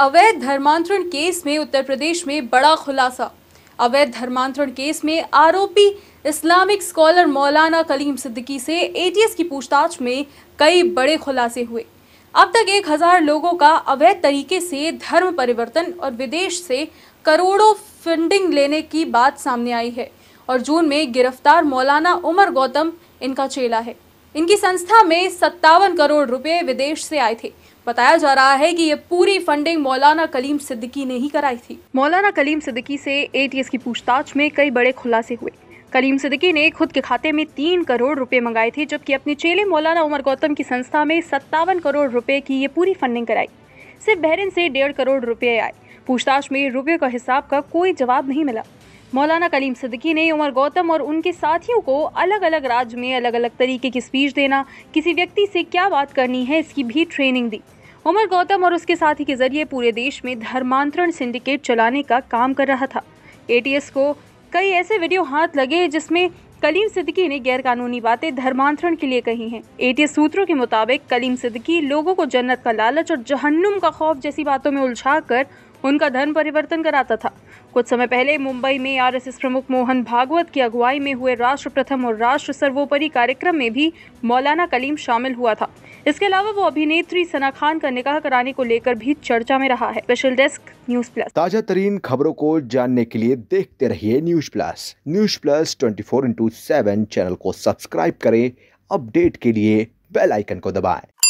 अवैध धर्मांतरण केस में उत्तर प्रदेश में बड़ा खुलासा अवैध धर्मांतरण केस में आरोपी इस्लामिक स्कॉलर मौलाना कलीम सिद्दीकी से एटीएस की पूछताछ में कई बड़े खुलासे हुए अब तक एक हजार लोगों का अवैध तरीके से धर्म परिवर्तन और विदेश से करोड़ों फंडिंग लेने की बात सामने आई है और जून में गिरफ्तार मौलाना उमर गौतम इनका चेला है इनकी संस्था में सत्तावन करोड़ रुपए विदेश से आए थे बताया जा रहा है कि ये पूरी फंडिंग मौलाना कलीम सिद्दीकी ने ही कराई थी मौलाना कलीम सिद्दीकी से एटीएस की पूछताछ में कई बड़े खुलासे हुए कलीम सिद्दीकी ने खुद के खाते में तीन करोड़ रुपए मंगाए थे जबकि अपने चेले मौलाना उमर गौतम की संस्था में सत्तावन करोड़ रुपए की ये पूरी फंडिंग कराई सिर्फ बहरीन से डेढ़ करोड़ रुपए आए पूछताछ में रुपये का हिसाब का कोई जवाब नहीं मिला मौलाना कलीम सदकी ने उमर गौतम और उनके साथियों को अलग अलग राज्य में अलग अलग तरीके की स्पीच देना किसी व्यक्ति से क्या बात करनी है इसकी भी ट्रेनिंग दी उमर गौतम और उसके साथी के जरिए पूरे देश में धर्मांतरण सिंडिकेट चलाने का काम कर रहा था एटीएस को कई ऐसे वीडियो हाथ लगे जिसमें कलीम सिद्दीकी ने गैरकानूनी बातें धर्मांतरण के लिए कही हैं एटीएस सूत्रों के मुताबिक कलीम सिद्दीकी लोगों को जन्नत का लालच और जहन्नुम का खौफ जैसी बातों में उलझा उनका धर्म परिवर्तन कराता था कुछ समय पहले मुंबई में आरएसएस प्रमुख मोहन भागवत की अगुवाई में हुए राष्ट्र प्रथम और राष्ट्र सर्वोपरि कार्यक्रम में भी मौलाना कलीम शामिल हुआ था इसके अलावा वो अभिनेत्री सना खान का निकाह कराने को लेकर भी चर्चा में रहा है स्पेशल डेस्क न्यूज प्लस ताजा तरीन खबरों को जानने के लिए देखते रहिए news plus news plus twenty four into seven channel को सब्सक्राइब करें अपडेट के लिए बेल आइकन को दबाएं